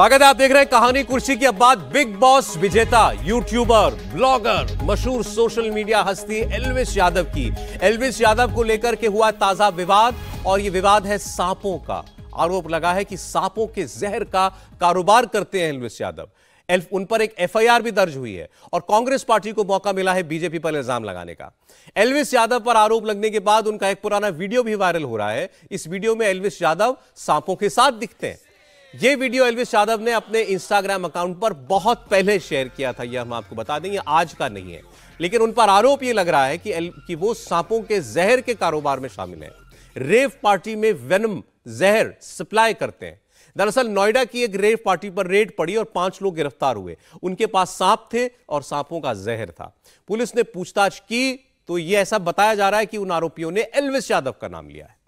स्वागत है आप देख रहे हैं कहानी कुर्सी की अब बात बिग बॉस विजेता यूट्यूबर ब्लॉगर मशहूर सोशल मीडिया हस्ती एलविस यादव की एलविस यादव को लेकर के हुआ ताजा विवाद और ये विवाद है सांपों का आरोप लगा है कि सांपों के जहर का कारोबार करते हैं एलविस यादव उन पर एक एफआईआर भी दर्ज हुई है और कांग्रेस पार्टी को मौका मिला है बीजेपी पर इल्जाम लगाने का एलविस यादव पर आरोप लगने के बाद उनका एक पुराना वीडियो भी वायरल हो रहा है इस वीडियो में एलविस यादव सांपों के साथ दिखते हैं ये वीडियो एलविस यादव ने अपने इंस्टाग्राम अकाउंट पर बहुत पहले शेयर किया था यह हम आपको बता दें ये आज का नहीं है लेकिन उन पर आरोप ये लग रहा है कि कि वो सांपों के जहर के कारोबार में शामिल है रेव पार्टी में वेनम जहर सप्लाई करते हैं दरअसल नोएडा की एक रेव पार्टी पर रेड पड़ी और पांच लोग गिरफ्तार हुए उनके पास सांप थे और सांपों का जहर था पुलिस ने पूछताछ की तो यह ऐसा बताया जा रहा है कि उन आरोपियों ने एलविस यादव का नाम लिया है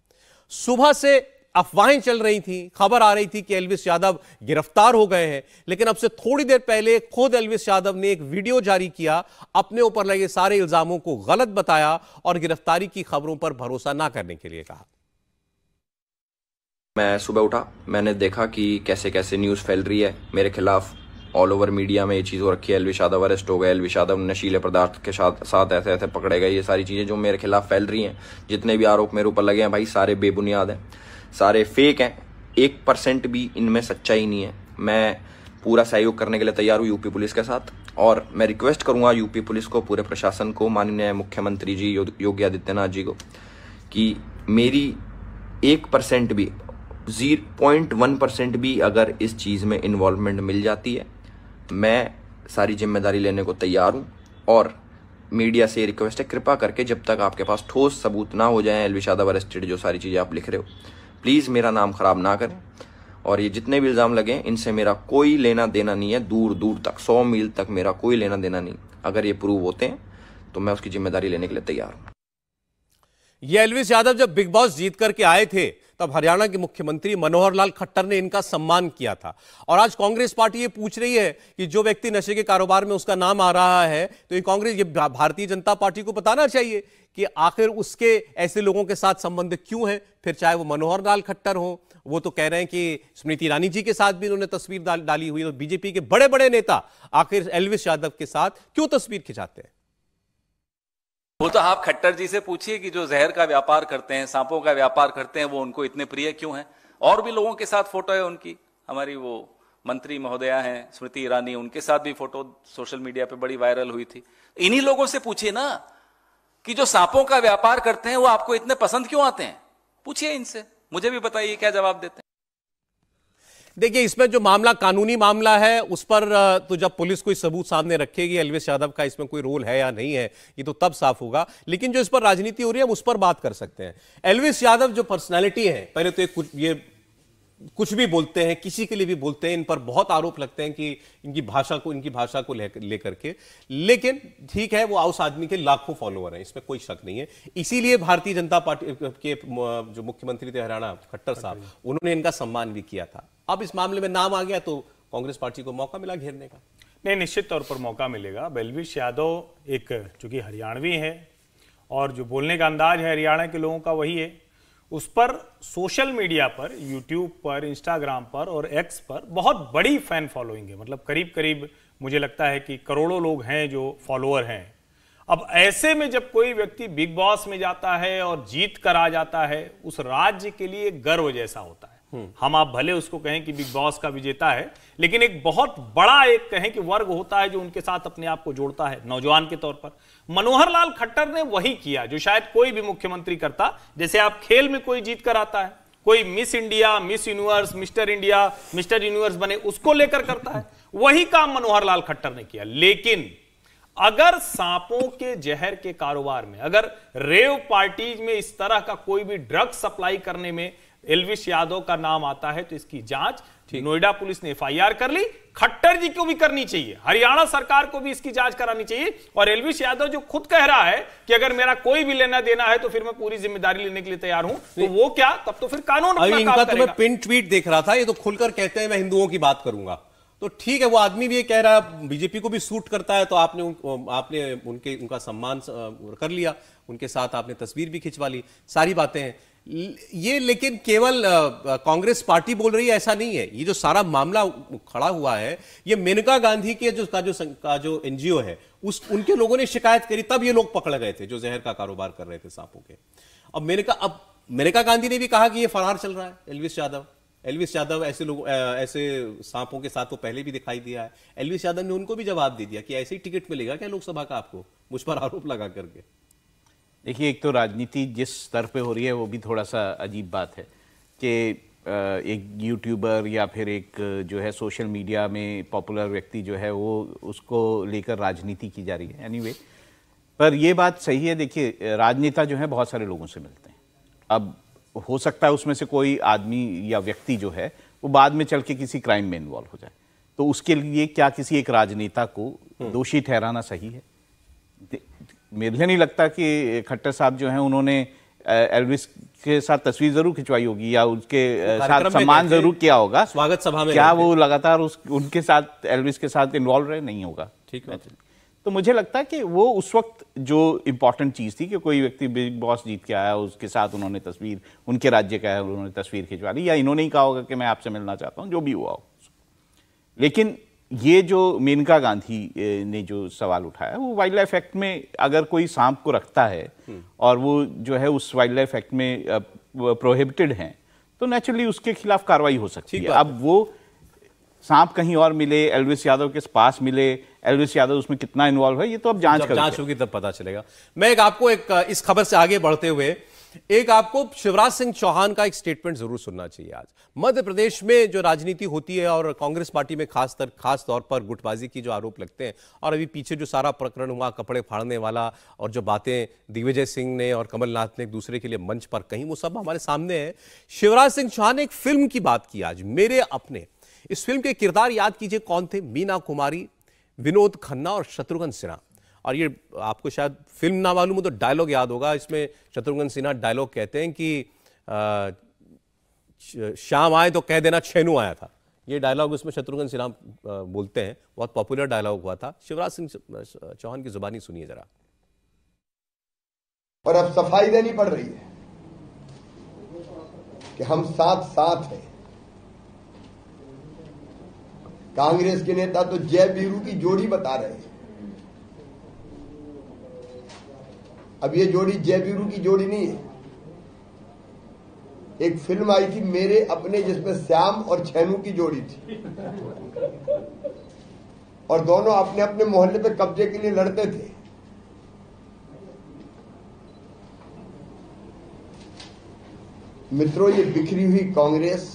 सुबह से अफवाहें चल रही थी खबर आ रही थी कि एलविस यादव गिरफ्तार हो गए हैं लेकिन अब से थोड़ी देर पहले खुद एलविस यादव ने एक वीडियो जारी किया अपने ऊपर लगे सारे इल्जामों को गलत बताया और गिरफ्तारी की खबरों पर भरोसा ना करने के लिए कहा मैं सुबह उठा मैंने देखा कि कैसे कैसे न्यूज़ फैल रही है मेरे खिलाफ ऑल ओवर मीडिया में ये चीज़ हो रखी है एलविश यादव अरेस्ट हो गए एलविश यादव नशीले पदार्थ के साथ साथ ऐसे ऐसे पकड़े गए ये सारी चीज़ें जो मेरे खिलाफ फैल रही हैं जितने भी आरोप मेरे ऊपर लगे हैं भाई सारे बेबुनियाद हैं सारे फेक हैं एक परसेंट भी इनमें सच्चाई नहीं है मैं पूरा सहयोग करने के लिए तैयार हूँ यूपी पुलिस के साथ और मैं रिक्वेस्ट करूँगा यूपी पुलिस को पूरे प्रशासन को माननीय मुख्यमंत्री जी योगी आदित्यनाथ जी को कि मेरी एक परसेंट भी जीरो पॉइंट वन परसेंट भी अगर इस चीज़ में इन्वॉल्वमेंट मिल जाती है मैं सारी जिम्मेदारी लेने को तैयार हूँ और मीडिया से रिक्वेस्ट है कृपा करके जब तक आपके पास ठोस सबूत ना हो जाए एलविशादा अरेस्टेड जो सारी चीज़ें आप लिख रहे हो प्लीज़ मेरा नाम ख़राब ना करें और ये जितने भी इल्ज़ाम लगे इनसे मेरा कोई लेना देना नहीं है दूर दूर तक सौ मील तक मेरा कोई लेना देना नहीं अगर ये प्रूव होते हैं तो मैं उसकी जिम्मेदारी लेने के लिए तैयार हूं ये एलविस यादव जब बिग बॉस जीत करके आए थे तब हरियाणा के मुख्यमंत्री मनोहर लाल खट्टर ने इनका सम्मान किया था और आज कांग्रेस पार्टी ये पूछ रही है कि जो व्यक्ति नशे के कारोबार में उसका नाम आ रहा है तो ये कांग्रेस ये भारतीय जनता पार्टी को बताना चाहिए कि आखिर उसके ऐसे लोगों के साथ संबंध क्यों हैं फिर चाहे वो मनोहर लाल खट्टर हो वो तो कह रहे हैं कि स्मृति ईरानी जी के साथ भी उन्होंने तस्वीर डाल, डाली हुई तो बीजेपी के बड़े बड़े नेता आखिर एलविस यादव के साथ क्यों तस्वीर खिंचाते हैं वो तो आप खट्टर जी से पूछिए कि जो जहर का व्यापार करते हैं सांपों का व्यापार करते हैं वो उनको इतने प्रिय क्यों हैं और भी लोगों के साथ फोटो है उनकी हमारी वो मंत्री महोदया हैं स्मृति ईरानी उनके साथ भी फोटो सोशल मीडिया पे बड़ी वायरल हुई थी इन्हीं लोगों से पूछिए ना कि जो सांपों का व्यापार करते हैं वो आपको इतने पसंद क्यों आते हैं पूछिए इनसे मुझे भी बताइए क्या जवाब देते हैं देखिए इसमें जो मामला कानूनी मामला है उस पर तो जब पुलिस कोई सबूत सामने रखेगी अलवेश यादव का इसमें कोई रोल है या नहीं है ये तो तब साफ होगा लेकिन जो इस पर राजनीति हो रही है हम उस पर बात कर सकते हैं एलवेश यादव जो पर्सनैलिटी है पहले तो एक ये कुछ भी बोलते हैं किसी के लिए भी बोलते हैं इन पर बहुत आरोप लगते हैं कि इनकी भाषा को इनकी भाषा को लेकर ले के लेकिन ठीक है वो आउस आदमी के लाखों फॉलोअर हैं इसमें कोई शक नहीं है इसीलिए भारतीय जनता पार्टी के जो मुख्यमंत्री थे हरियाणा खट्टर साहब उन्होंने इनका सम्मान भी किया था अब इस मामले में नाम आ गया तो कांग्रेस पार्टी को मौका मिला घेरने का नहीं निश्चित तौर पर मौका मिलेगा बलवीश यादव एक चूंकि हरियाणवी है और जो बोलने का अंदाज है हरियाणा के लोगों का वही है उस पर सोशल मीडिया पर यूट्यूब पर इंस्टाग्राम पर और एक्स पर बहुत बड़ी फैन फॉलोइंग है मतलब करीब करीब मुझे लगता है कि करोड़ों लोग हैं जो फॉलोअर हैं अब ऐसे में जब कोई व्यक्ति बिग बॉस में जाता है और जीत कर आ जाता है उस राज्य के लिए गर्व जैसा होता है हम आप भले उसको कहें कि बिग बॉस का विजेता है लेकिन एक बहुत बड़ा एक कहें कि वर्ग होता है जो उनके साथ अपने आप को जोड़ता है नौजवान के तौर पर मनोहर लाल खट्टर ने वही किया जो शायद कोई भी मुख्यमंत्री करता जैसे आप खेल में कोई जीत कर आता है कोई Miss India Miss Universe Mister India Mister Universe बने उसको लेकर करता है वही काम मनोहर लाल खट्टर ने किया लेकिन अगर सांपों के जहर के कारोबार में अगर रेव पार्टीज में इस तरह का कोई भी ड्रग सप्लाई करने में एलविश यादव का नाम आता है तो इसकी जांच नोएडा पुलिस ने एफआईआर कर ली खट्टर जी को भी करनी चाहिए हरियाणा सरकार को भी इसकी जांच करानी चाहिए और एलविश यादव जो खुद कह रहा है कि अगर मेरा कोई भी लेना देना है तो फिर मैं पूरी जिम्मेदारी लेने के लिए तैयार हूं तो वो क्या तब तो फिर कानून इनका तो मैं पिन ट्वीट देख रहा था ये तो खुलकर कहते हैं मैं हिंदुओं की बात करूंगा तो ठीक है वो आदमी भी ये कह रहा है बीजेपी को भी सूट करता है तो आपने उन, आपने उनके उनका सम्मान कर लिया उनके साथ आपने तस्वीर भी खिंचवा ली सारी बातें हैं ये लेकिन केवल कांग्रेस पार्टी बोल रही है ऐसा नहीं है ये जो सारा मामला खड़ा हुआ है ये मेनका गांधी के जो का जो का जो एनजीओ है उस उनके लोगों ने शिकायत करी तब ये लोग पकड़ गए थे जो जहर का कारोबार कर रहे थे सांपों के अब मेनका अब मेनका गांधी ने भी कहा कि ये फरार चल रहा है एलविस यादव एलविस यादव ऐसे लोग ऐसे सांपों के साथ वो तो पहले भी दिखाई दिया है एलविस यादव ने उनको भी जवाब दे दिया कि ऐसे ही टिकट मिलेगा क्या लोकसभा का आपको मुझ पर आरोप लगा करके देखिए एक तो राजनीति जिस स्तर पे हो रही है वो भी थोड़ा सा अजीब बात है कि एक यूट्यूबर या फिर एक जो है सोशल मीडिया में पॉपुलर व्यक्ति जो है वो उसको लेकर राजनीति की जा रही है एनी anyway, पर ये बात सही है देखिए राजनेता जो है बहुत सारे लोगों से मिलते हैं अब हो सकता है उसमें से कोई आदमी या व्यक्ति जो है वो बाद में चल के किसी क्राइम में इन्वॉल्व हो जाए तो उसके लिए क्या किसी एक राजनेता को हम्म। दोषी ठहराना सही है मेरे नहीं लगता कि खट्टर साहब जो हैं उन्होंने एल्विस के साथ तस्वीर जरूर खिंचवाई होगी या उसके साथ सम्मान जरूर किया होगा स्वागत सभा में क्या वो लगातार उस उनके साथ एल्विस के साथ इन्वॉल्व रहे नहीं होगा ठीक है तो मुझे लगता है कि वो उस वक्त जो इम्पोर्टेंट चीज़ थी कि कोई व्यक्ति बिग बॉस जीत के आया उसके साथ उन्होंने तस्वीर उनके राज्य का है उन्होंने तस्वीर खिंचवा ली या इन्होंने ही कहा होगा कि मैं आपसे मिलना चाहता हूँ जो भी हुआ हो लेकिन ये जो मेनका गांधी ने जो सवाल उठाया वो वाइल्ड लाइफ एक्ट में अगर कोई सांप को रखता है हम्म। और वो जो है उस वाइल्ड लाइफ एक्ट में प्रोहिबिटेड हैं तो नेचुरली उसके खिलाफ कार्रवाई हो सकती है अब वो सांप कहीं और मिले एलविस यादव के पास मिले एलविस यादव उसमें कितना इन्वॉल्व है ये तो अब जांच जांच होगी तब पता चलेगा मैं एक आपको एक इस खबर से आगे बढ़ते हुए एक आपको शिवराज सिंह चौहान का एक स्टेटमेंट जरूर सुनना चाहिए आज मध्य प्रदेश में जो राजनीति होती है और कांग्रेस पार्टी में खास तर, खास तौर पर गुटबाजी की जो आरोप लगते हैं और अभी पीछे जो सारा प्रकरण हुआ कपड़े फाड़ने वाला और जो बातें दिग्विजय सिंह ने और कमलनाथ ने एक दूसरे के लिए मंच पर कहीं वो सब हमारे सामने है शिवराज सिंह चौहान ने एक फिल्म की बात की आज मेरे अपने इस फिल्म के किरदार याद कीजिए कौन थे मीना कुमारी विनोद खन्ना और शत्रुघ्न सिन्हा और ये आपको शायद फिल्म ना मालूम हो तो डायलॉग याद होगा इसमें शत्रुघ्न सिन्हा डायलॉग कहते हैं कि शाम आए तो कह देना छेनू आया था ये डायलॉग उसमें शत्रुघ्न सिन्हा बोलते हैं बहुत पॉपुलर डायलॉग हुआ था शिवराज सिंह चौहान की जुबानी सुनिए जरा और अब सफाई देनी पड़ रही है कि हम साथ साथ हैं कांग्रेस के नेता तो जय बीरू की जोड़ी बता रहे हैं अब ये जोड़ी जय वीरू की जोड़ी नहीं है एक फिल्म आई थी मेरे अपने जिसमें श्याम और छैनू की जोड़ी थी और दोनों अपने अपने मोहल्ले पे कब्जे के लिए लड़ते थे मित्रों ये बिखरी हुई कांग्रेस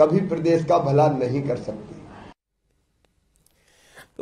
कभी प्रदेश का भला नहीं कर सकती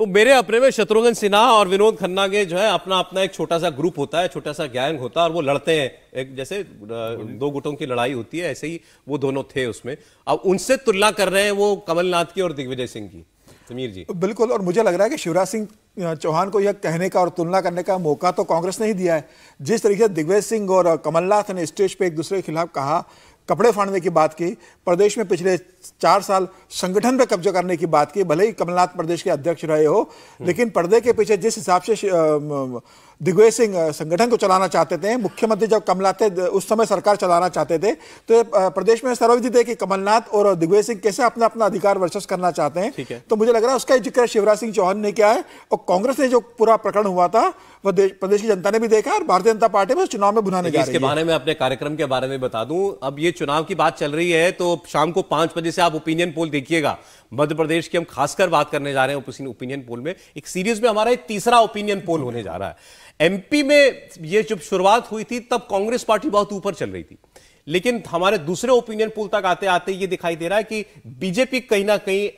तो मेरे अपने में शत्रुघ्न सिन्हा और विनोद खन्ना के जो है अपना अपना एक छोटा सा ग्रुप होता है छोटा सा गैंग होता है और वो लड़ते हैं एक जैसे दो गुटों की लड़ाई होती है ऐसे ही वो दोनों थे उसमें अब उनसे तुलना कर रहे हैं वो कमलनाथ की और दिग्विजय सिंह की समीर जी बिल्कुल और मुझे लग रहा है कि शिवराज सिंह चौहान को यह कहने का और तुलना करने का मौका तो कांग्रेस ने ही दिया है जिस तरीके से दिग्विजय सिंह और कमलनाथ ने स्टेज पे एक दूसरे के खिलाफ कहा कपड़े फाड़ने की बात की प्रदेश में पिछले चार साल संगठन पर कब्जा करने की बात की भले ही कमलनाथ प्रदेश के अध्यक्ष रहे हो लेकिन पर्दे के पीछे जिस हिसाब से दिग्विजय सिंह संगठन को चलाना चाहते थे मुख्यमंत्री जब थे उस समय सरकार चलाना चाहते थे तो प्रदेश में सर्वविदित है कि कमलनाथ और दिग्विजय सिंह कैसे अपना अपना अधिकार वर्चस्व करना चाहते हैं है। तो मुझे लग रहा है उसका जिक्र शिवराज सिंह चौहान ने किया है और कांग्रेस ने जो पूरा प्रकरण हुआ था वह प्रदेश की जनता ने भी देखा और भारतीय जनता पार्टी में चुनाव में भुनाने के बारे में अपने कार्यक्रम के बारे में बता दूं अब ये चुनाव की बात चल रही है तो शाम को पांच बजे से आप ओपिनियन पोल देखिएगा मध्य प्रदेश की हम खासकर बात करने जा रहे हैं ओपिनियन पोल में एक सीरीज में हमारा तीसरा ओपिनियन पोल होने जा रहा है एमपी में ये जब शुरुआत हुई थी तब कांग्रेस पार्टी बहुत ऊपर चल रही थी लेकिन हमारे दूसरे ओपिनियन पुल तक आते आते ये दिखाई दे रहा है कि बीजेपी कहीं ना कहीं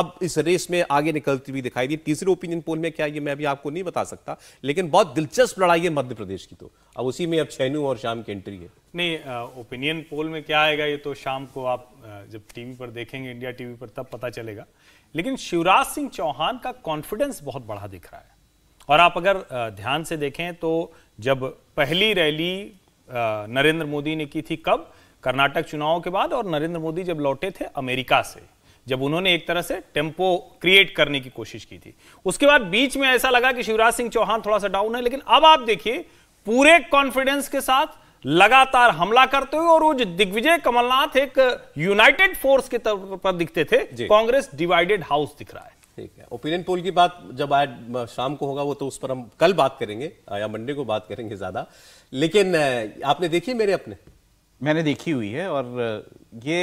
अब इस रेस में आगे निकलती हुई दिखाई दी तीसरे ओपिनियन पोल में क्या ये मैं अभी आपको नहीं बता सकता लेकिन बहुत दिलचस्प लड़ाई है मध्य प्रदेश की तो अब उसी में अब शैनू और शाम की एंट्री है नहीं ओपिनियन पोल में क्या आएगा ये तो शाम को आप जब टीवी पर देखेंगे इंडिया टीवी पर तब पता चलेगा लेकिन शिवराज सिंह चौहान का कॉन्फिडेंस बहुत बढ़ा दिख रहा है और आप अगर ध्यान से देखें तो जब पहली रैली नरेंद्र मोदी ने की थी कब कर्नाटक चुनाव के बाद और नरेंद्र मोदी जब लौटे थे अमेरिका से जब उन्होंने एक तरह से टेम्पो क्रिएट करने की कोशिश की थी उसके बाद बीच में ऐसा लगा कि शिवराज सिंह चौहान थोड़ा सा डाउन है लेकिन अब आप देखिए पूरे कॉन्फिडेंस के साथ लगातार हमला करते हुए और वो जो दिग्विजय कमलनाथ एक यूनाइटेड फोर्स के तौर पर दिखते थे कांग्रेस डिवाइडेड हाउस दिख रहा है ठीक है ओपिनियन पोल की बात जब आज शाम को होगा वो तो उस पर हम कल बात करेंगे या मंडे को बात करेंगे ज्यादा लेकिन आपने देखी मेरे अपने मैंने देखी हुई है और ये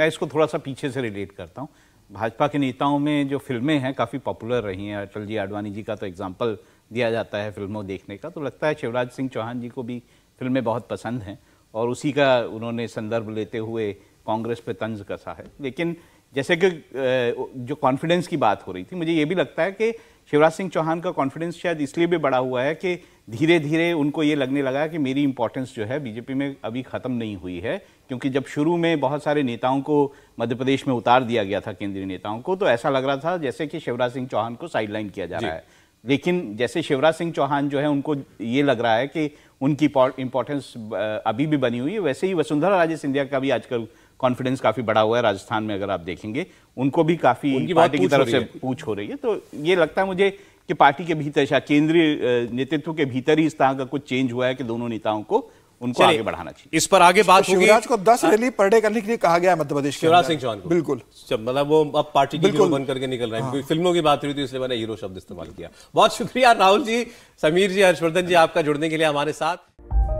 मैं इसको थोड़ा सा पीछे से रिलेट करता हूँ भाजपा के नेताओं में जो फिल्में हैं काफ़ी पॉपुलर रही हैं अटल जी आडवाणी जी का तो एग्जाम्पल दिया जाता है फिल्मों देखने का तो लगता है शिवराज सिंह चौहान जी को भी फिल्में बहुत पसंद हैं और उसी का उन्होंने संदर्भ लेते हुए कांग्रेस पर तंज कसा है लेकिन जैसे कि जो कॉन्फिडेंस की बात हो रही थी मुझे ये भी लगता है कि शिवराज सिंह चौहान का कॉन्फिडेंस शायद इसलिए भी बढ़ा हुआ है कि धीरे धीरे उनको ये लगने लगा कि मेरी इंपॉर्टेंस जो है बीजेपी में अभी ख़त्म नहीं हुई है क्योंकि जब शुरू में बहुत सारे नेताओं को मध्य प्रदेश में उतार दिया गया था केंद्रीय नेताओं को तो ऐसा लग रहा था जैसे कि शिवराज सिंह चौहान को साइडलाइन किया जा रहा है लेकिन जैसे शिवराज सिंह चौहान जो है उनको ये लग रहा है कि उनकी इंपॉर्टेंस अभी भी बनी हुई है वैसे ही वसुंधरा राजे सिंधिया का भी आजकल कॉन्फिडेंस काफी बढ़ा हुआ है राजस्थान में अगर आप देखेंगे उनको भी काफी पार्टी की तरफ से पूछ हो रही है तो ये लगता है मुझे कि पार्टी के भीतर शायद केंद्रीय नेतृत्व के भीतर ही इस तरह का कुछ चेंज हुआ है कि दोनों नेताओं को उनको आगे बढ़ाना चाहिए इस पर आगे बात तो शिवराज को दस हाँ। रैली पर डे करने के लिए कहा गया है मध्यप्रदेश शिवराज सिंह चौहान बिल्कुल मतलब वो अब पार्टी बिल्कुल बन करके निकल रहे हैं हाँ। फिल्मों की बात हुई थी इसलिए मैंने हीरो शब्द इस्तेमाल किया बहुत शुक्रिया राहुल जी समीर जी हर्षवर्धन जी आपका जुड़ने के लिए हमारे साथ